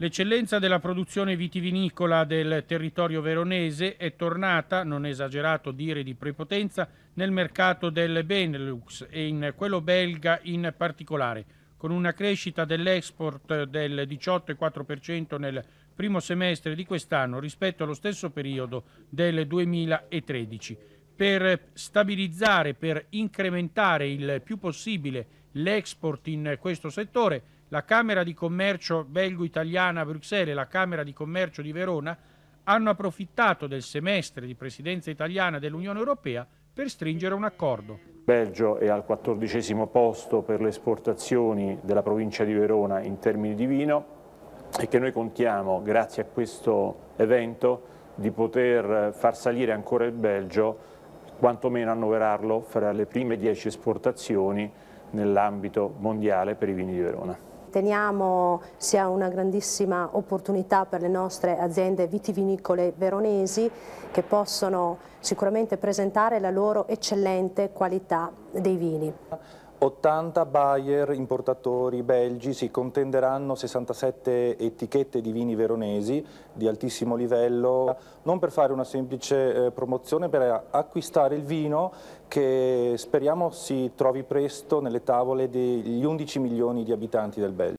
L'eccellenza della produzione vitivinicola del territorio veronese è tornata, non è esagerato dire di prepotenza, nel mercato del Benelux e in quello belga in particolare, con una crescita dell'export del 18,4% nel primo semestre di quest'anno rispetto allo stesso periodo del 2013. Per stabilizzare, per incrementare il più possibile l'export in questo settore. La Camera di Commercio belgo-italiana a Bruxelles e la Camera di Commercio di Verona hanno approfittato del semestre di presidenza italiana dell'Unione Europea per stringere un accordo. Belgio è al quattordicesimo posto per le esportazioni della provincia di Verona in termini di vino e che noi contiamo, grazie a questo evento, di poter far salire ancora il Belgio, quantomeno annoverarlo fra le prime dieci esportazioni nell'ambito mondiale per i vini di Verona. Teniamo sia una grandissima opportunità per le nostre aziende vitivinicole veronesi che possono sicuramente presentare la loro eccellente qualità dei vini. 80 buyer importatori belgi si contenderanno 67 etichette di vini veronesi di altissimo livello, non per fare una semplice eh, promozione, per acquistare il vino che speriamo si trovi presto nelle tavole degli 11 milioni di abitanti del Belgio.